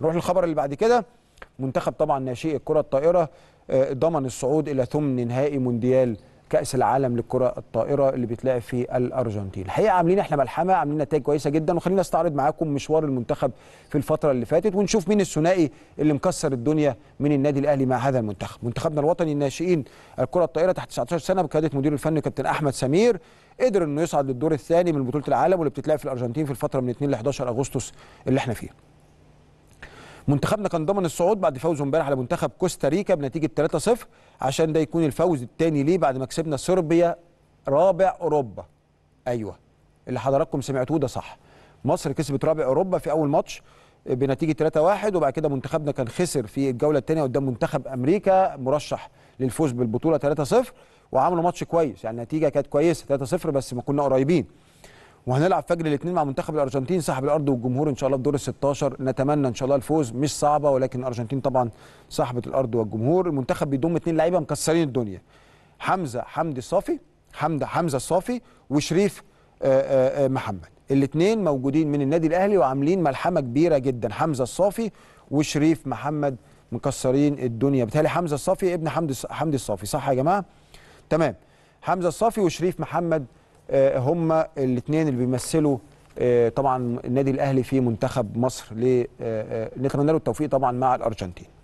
نروح للخبر اللي بعد كده منتخب طبعا ناشئ الكره الطائره آه، ضمن الصعود الى ثمن نهائي مونديال كاس العالم للكره الطائره اللي بيتلعب في الارجنتين الحقيقه عاملين احنا ملحمه عاملين نتائج كويسه جدا وخلينا نستعرض معاكم مشوار المنتخب في الفتره اللي فاتت ونشوف مين الثنائي اللي مكسر الدنيا من النادي الاهلي مع هذا المنتخب منتخبنا الوطني الناشئين الكره الطائره تحت 19 سنه بقياده مدير الفني كابتن احمد سمير قدر انه يصعد للدور الثاني من بطوله العالم واللي بتتلعب في الارجنتين في الفتره من 2 ل 11 اغسطس اللي احنا فيها منتخبنا كان ضمن الصعود بعد فوزه امبارح على منتخب كوستاريكا بنتيجه 3-0 عشان ده يكون الفوز الثاني ليه بعد ما كسبنا صربيا رابع اوروبا ايوه اللي حضراتكم سمعتوه ده صح مصر كسبت رابع اوروبا في اول ماتش بنتيجه 3-1 وبعد كده منتخبنا كان خسر في الجوله الثانيه قدام منتخب امريكا مرشح للفوز بالبطوله 3-0 وعملوا ماتش كويس يعني النتيجه كانت كويسه 3-0 بس ما كنا قريبين وهنلعب فجر الاثنين مع منتخب الارجنتين صاحب الارض والجمهور ان شاء الله في دور ال 16 نتمنى ان شاء الله الفوز مش صعبه ولكن الارجنتين طبعا صاحبه الارض والجمهور المنتخب بيضم اثنين لعيبه مكسرين الدنيا حمزه حمدي الصافي حمزه حمزه الصافي وشريف آآ آه، آآ آه، آه، محمد الاثنين موجودين من النادي الاهلي وعاملين ملحمه كبيره جدا حمزه الصافي وشريف محمد مكسرين الدنيا بالتالي حمزه الصافي ابن حمدي حمدي الصافي صح يا جماعه تمام حمزه الصافي وشريف محمد آه، هم الاثنين اللي بيمثلوا آه، طبعا النادي الاهلي في منتخب مصر ل آه، نتمنى له التوفيق طبعا مع الارجنتين